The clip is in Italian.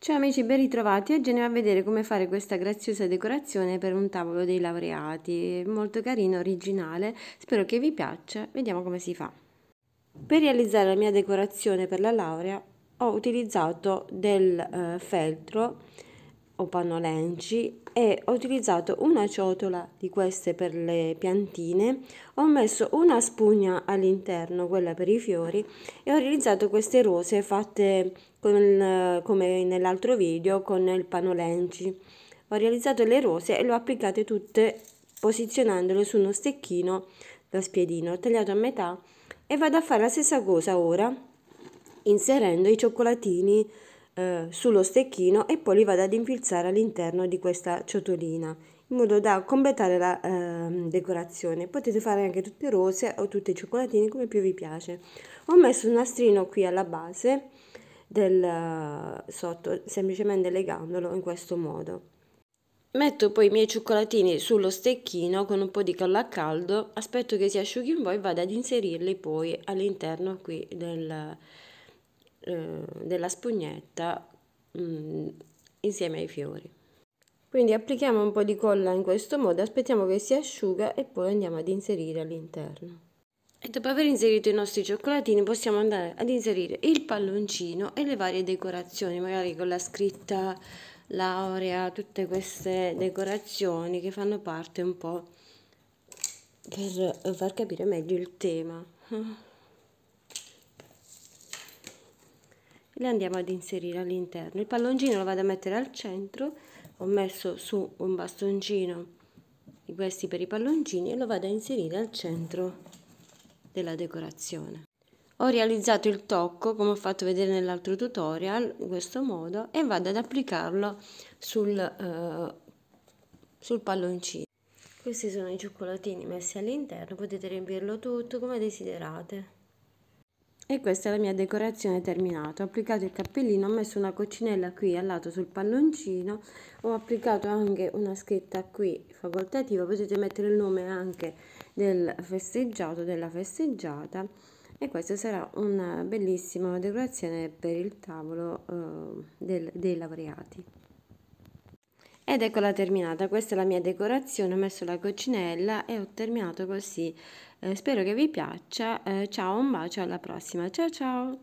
Ciao amici, ben ritrovati. Oggi andiamo a vedere come fare questa graziosa decorazione per un tavolo dei laureati. Molto carino, originale. Spero che vi piaccia. Vediamo come si fa. Per realizzare la mia decorazione per la laurea ho utilizzato del eh, feltro o panolenci e ho utilizzato una ciotola di queste per le piantine, ho messo una spugna all'interno, quella per i fiori, e ho realizzato queste rose fatte con, come nell'altro video con il panolenci. Ho realizzato le rose e le ho applicate tutte posizionandole su uno stecchino da spiedino, ho tagliato a metà e vado a fare la stessa cosa ora inserendo i cioccolatini eh, sullo stecchino e poi li vado ad infilzare all'interno di questa ciotolina in modo da completare la eh, decorazione potete fare anche tutte rose o tutti i cioccolatini come più vi piace ho messo un nastrino qui alla base del eh, sotto semplicemente legandolo in questo modo metto poi i miei cioccolatini sullo stecchino con un po' di colla a caldo aspetto che si asciughi un po' e vado ad inserirli poi all'interno qui del eh, della spugnetta mh, mm, insieme ai fiori. Quindi applichiamo un po' di colla in questo modo, aspettiamo che si asciuga e poi andiamo ad inserire all'interno. E dopo aver inserito i nostri cioccolatini possiamo andare ad inserire il palloncino e le varie decorazioni, magari con la scritta laurea, tutte queste decorazioni che fanno parte un po' per far capire meglio il tema. le andiamo ad inserire all'interno il palloncino lo vado a mettere al centro ho messo su un bastoncino di questi per i palloncini e lo vado a inserire al centro della decorazione ho realizzato il tocco come ho fatto vedere nell'altro tutorial in questo modo e vado ad applicarlo sul, eh, sul palloncino questi sono i cioccolatini messi all'interno potete riempirlo tutto come desiderate e questa è la mia decorazione terminata. Ho applicato il cappellino, ho messo una coccinella qui al lato sul palloncino, ho applicato anche una scritta qui facoltativa, potete mettere il nome anche del festeggiato, della festeggiata e questa sarà una bellissima decorazione per il tavolo eh, del, dei laureati ed eccola terminata questa è la mia decorazione ho messo la coccinella e ho terminato così eh, spero che vi piaccia eh, ciao un bacio alla prossima ciao ciao